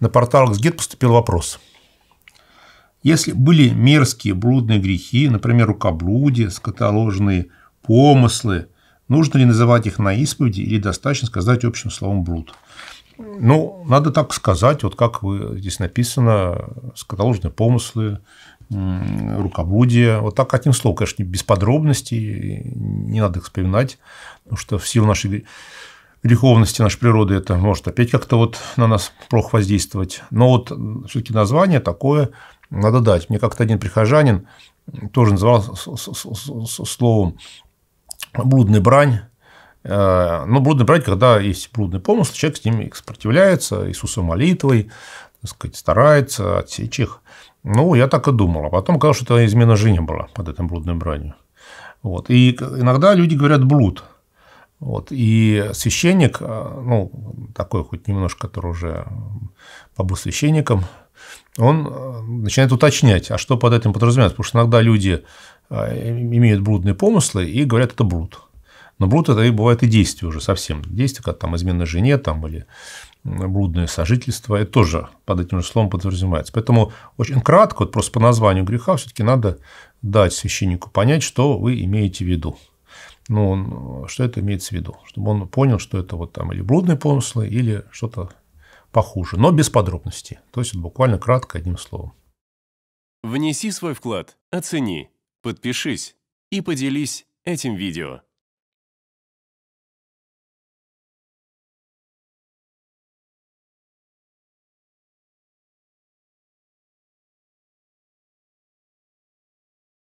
на портал XGET поступил вопрос. Если были мерзкие блудные грехи, например, рукоблудие, скотоложенные помыслы, нужно ли называть их на исповеди или достаточно сказать общим словом блуд? Ну, надо так сказать, вот как вы, здесь написано, скотоложенные помыслы, рукоблудие. Вот так одним словом, конечно, без подробностей, не надо их вспоминать, потому что в силу нашей греховности нашей природы это может опять как-то вот на нас плохо воздействовать. Но вот все таки название такое надо дать. Мне как-то один прихожанин тоже называл словом «блудный брань». Э, Но ну, блудный брань, когда есть блудный помысл, человек с ним сопротивляется, Иисусу молитвой, так сказать, старается отсечь их. Ну, я так и думал. А потом казалось, что это измена жене была под этим блудным бранью. Вот. И иногда люди говорят «блуд». Вот. И священник, а, ну, такой хоть немножко, который уже побыл священником, он а, начинает уточнять, а что под этим подразумевается, потому что иногда люди а, имеют брудные помыслы и говорят, это бруд, Но бруд это и бывает и действие уже совсем. Действие, как там измена жене там, или блудное сожительство, это тоже под этим же словом подразумевается. Поэтому очень кратко, вот просто по названию греха все таки надо дать священнику понять, что вы имеете в виду ну, что это имеется в виду, чтобы он понял, что это вот там или блудные помыслы, или что-то похуже, но без подробностей. То есть буквально кратко, одним словом. Внеси свой вклад, оцени, подпишись и поделись этим видео.